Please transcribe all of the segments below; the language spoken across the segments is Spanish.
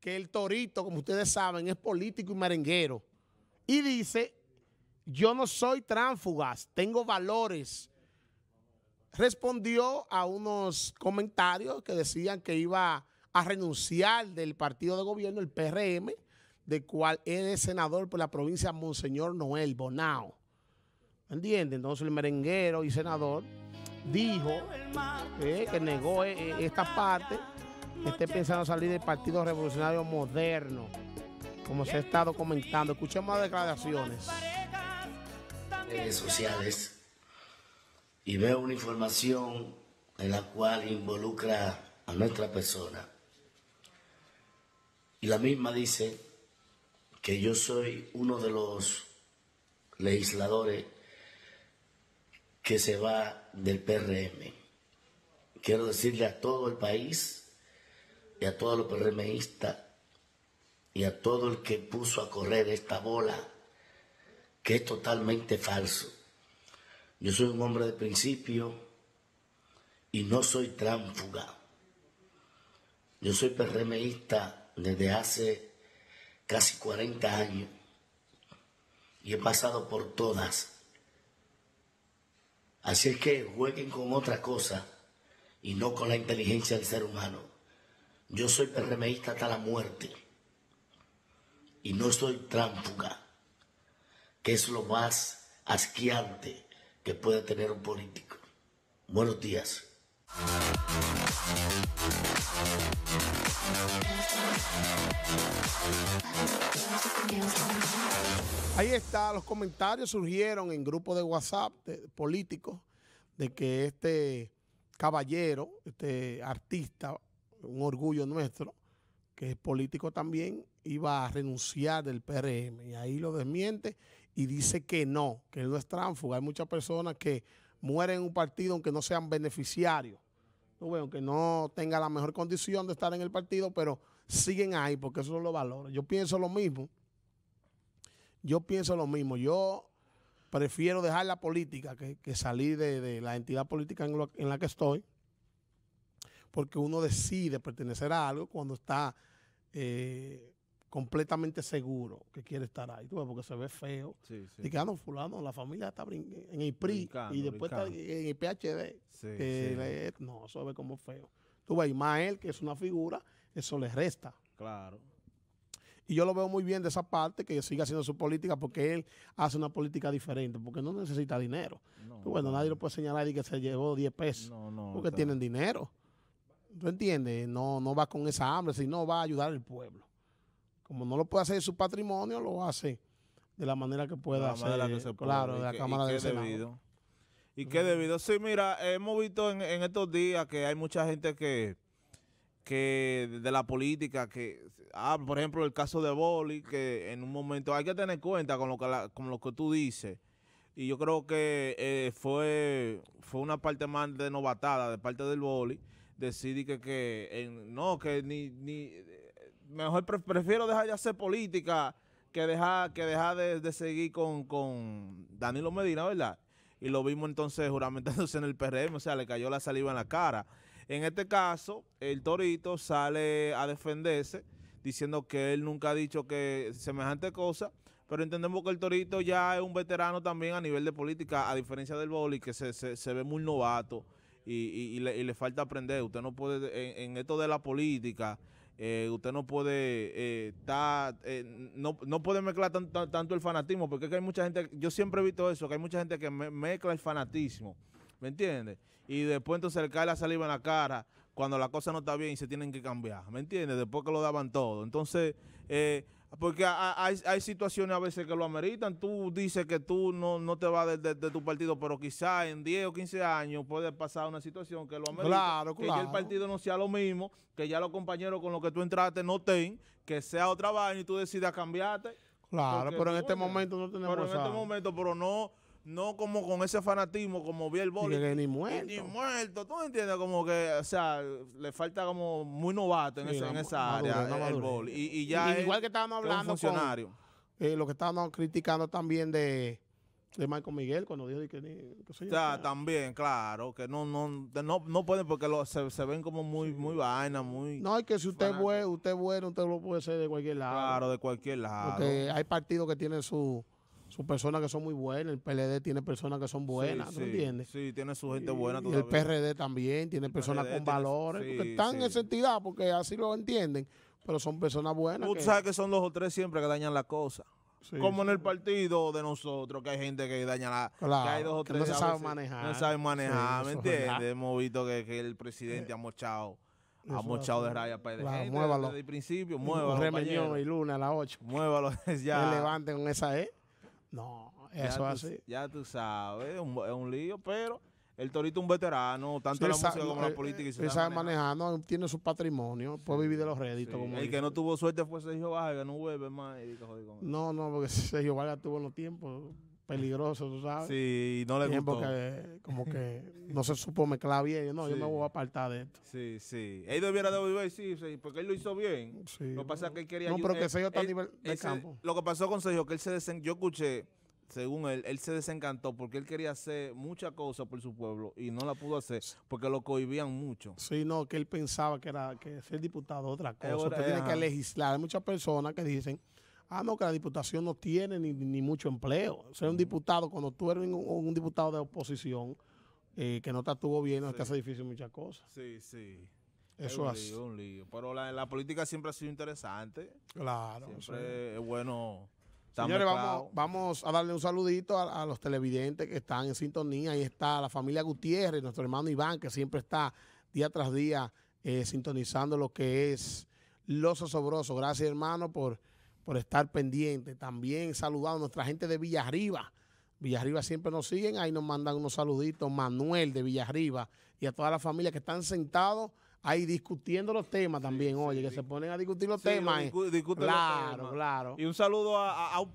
que el Torito, como ustedes saben, es político y merenguero. Y dice, yo no soy tránfugas, tengo valores. Respondió a unos comentarios que decían que iba a renunciar del partido de gobierno, el PRM, de cual es senador por la provincia Monseñor Noel Bonao. ¿Entiendes? Entonces el merenguero y senador dijo eh, que negó eh, eh, esta parte esté pensando salir del Partido Revolucionario Moderno, como se ha estado comentando. Escuchemos las declaraciones. Redes sociales y veo una información en la cual involucra a nuestra persona. Y la misma dice que yo soy uno de los legisladores que se va del PRM. Quiero decirle a todo el país y a todos los PRMistas y a todo el que puso a correr esta bola, que es totalmente falso. Yo soy un hombre de principio y no soy tránfuga. Yo soy PRMista desde hace casi 40 años y he pasado por todas. Así es que jueguen con otra cosa y no con la inteligencia del ser humano. Yo soy PRMista hasta la muerte. Y no soy trámpuga, que es lo más asquiante que puede tener un político. Buenos días. Ahí está, los comentarios surgieron en grupos de WhatsApp de, políticos de que este caballero, este artista un orgullo nuestro, que es político también, iba a renunciar del PRM. Y ahí lo desmiente y dice que no, que no es tránfuga. Hay muchas personas que mueren en un partido aunque no sean beneficiarios. Bueno, aunque no tenga la mejor condición de estar en el partido, pero siguen ahí porque eso lo valores. Yo pienso lo mismo. Yo pienso lo mismo. Yo prefiero dejar la política que, salir de, la entidad política en la que estoy porque uno decide pertenecer a algo cuando está eh, completamente seguro que quiere estar ahí, ¿tú ves? porque se ve feo. Sí, Y que, ah, no, fulano, la familia está en el PRI y después está en el PHD. no, eso ve como feo. Tú ves, y más él, que es una figura, eso le resta. Claro. Y yo lo veo muy bien de esa parte, que siga haciendo su política, porque él hace una política diferente, porque no necesita dinero. bueno, nadie lo puede señalar y que se llevó 10 pesos, porque tienen dinero. ¿Tú entiendes? No, no va con esa hambre, sino va a ayudar al pueblo. Como no lo puede hacer de su patrimonio, lo hace de la manera que pueda hacer. claro, de la Cámara de Senado. ¿Y qué debido? Sí, mira, hemos visto en, estos días que hay mucha gente que, que de la política, que, ah, por ejemplo, el caso de Boli, que en un momento hay que tener cuenta con lo que, lo que tú dices. Y yo creo que eh, fue, fue una parte más de novatada de parte del Boli, decidí que, no, que ni, ni mejor prefiero dejar de hacer política que dejar, que dejar de, seguir con, Danilo Medina, ¿verdad? Y lo vimos entonces juramentándose en el PRM, o sea, le cayó la saliva en la cara. En este caso, el Torito sale a defenderse diciendo que él nunca ha dicho que semejante cosa, pero entendemos que el Torito ya es un veterano también a nivel de política, a diferencia del Boli, que se, se ve muy novato y, le, le, falta aprender. Usted no puede, en, esto de la política, eh, usted no puede estar, eh, eh, no, puede mezclar tanto el fanatismo, porque es que hay mucha gente, yo siempre he visto eso, que hay mucha gente que mezcla el fanatismo, ¿me entiende? Y después entonces le cae la saliva en la cara cuando la cosa no está bien y se tienen que cambiar, ¿me entiendes? Después que lo daban todo. Entonces, eh, porque hay, situaciones a veces que lo ameritan. Tú dices que tú no, no te vas de, tu partido, pero quizás en 10 o 15 años puede pasar una situación que lo amerita. Que el partido no sea lo mismo, que ya los compañeros con los que tú entraste no estén, que sea otra vaina y tú decidas cambiarte. Claro, pero en este momento no tenemos Pero en este momento, pero no no como con ese fanatismo como vi el boli. ni muerto. Ni muerto, tú entiendes, como que, o sea, le falta como muy novato en, esa, en esa área Y, ya igual que estábamos hablando funcionario. Eh, lo que estábamos criticando también de de Marco Miguel cuando dijo que, que también claro que no no no, pueden porque se, ven como muy muy vaina muy no es que si usted es bueno usted bueno usted lo puede ser de cualquier lado claro de cualquier lado porque hay partidos que tienen su personas que son muy buenas, el PLD tiene personas que son buenas, ¿me entiendes? Sí, tiene su gente buena. el PRD también tiene personas con valores, están en esa entidad porque así lo entienden, pero son personas buenas. Tú que, sabes que son dos o tres siempre que dañan la cosa. Como en el partido de nosotros, que hay gente que daña la... que hay dos o tres, no se sabe manejar. No se sabe manejar, ¿me entiendes? Hemos visto que, el presidente ha eh, mochado ha mochado de raya para claro, gente, muévalo. desde el principio, muévalo. y Luna a las 8. Muévalo ya. levanten con esa, E. No, eso ya así. Tú, ya tú sabes, es un, lío, pero el Torito es un veterano, tanto en la música como en la eh, política. Y se él eh, sabe manejar, tiene su patrimonio, puede vivir de los réditos. Como el que no tuvo suerte fue Sergio Vargas, que no vuelve más. Y dijo, no, no, porque Sergio Vargas tuvo en los tiempos peligroso, tú sabes. Sí, no le Tiempo Que, como que no se supo mezclar bien. No, yo me voy a apartar de esto. Sí, sí. Él debiera de sí, sí, porque él lo hizo bien. Lo que pasa es que él quería... No, pero eh, que se está a nivel de campo. lo que pasó con Sergio, que él se desen... Yo escuché según él, él se desencantó porque él quería hacer muchas cosas por su pueblo y no la pudo hacer porque lo cohibían mucho. Sí, no, que él pensaba que era que ser diputado otra cosa. Ahora, Usted tiene eh, que legislar. Hay muchas personas que dicen Ah, no, que la diputación no tiene ni, mucho empleo. O un diputado, cuando tú eres un, diputado de oposición, eh, que no te estuvo bien, es que hace difícil muchas cosas. Sí, sí. Eso es. Un lío, un lío. Pero la, política siempre ha sido interesante. Claro. Siempre es bueno. Señores, vamos, vamos, a darle un saludito a, los televidentes que están en sintonía. Ahí está la familia Gutiérrez, nuestro hermano Iván, que siempre está día tras día eh, sintonizando lo que es Los Osobrosos. Gracias, hermano, por por estar pendiente. También saludado a nuestra gente de Villarriba. Villarriba siempre nos siguen, ahí nos mandan unos saluditos, Manuel de Villarriba y a toda la familia que están sentados ahí discutiendo los temas también, oye, que se ponen a discutir los temas. Eh. claro, claro. Y un saludo a, a, un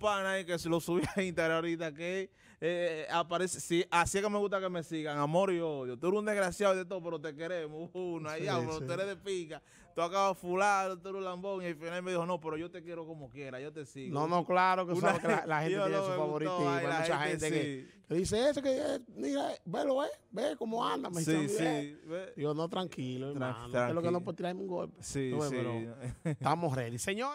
que se lo subí a Instagram ahorita, que eh, aparece, sí, así es que me gusta que me sigan, amor y odio. Tú eres un desgraciado de todo, pero te queremos. Uno, ahí ya, ah, tú eres de pica, tú acabas fulano, tú eres un lambón. Y al final me dijo, no, pero yo te quiero como quiera, yo te sigo. No, no, claro que, la, gente tiene su favoritismo. Hay mucha gente, que, dice eso, que eh, mira, velo, eh, ve cómo anda, me Sí, sí. Yo no, tranquilo, hermano. Tranquilo. Es lo que no puedo tirarme un golpe. Sí, Pero estamos ready. Señores.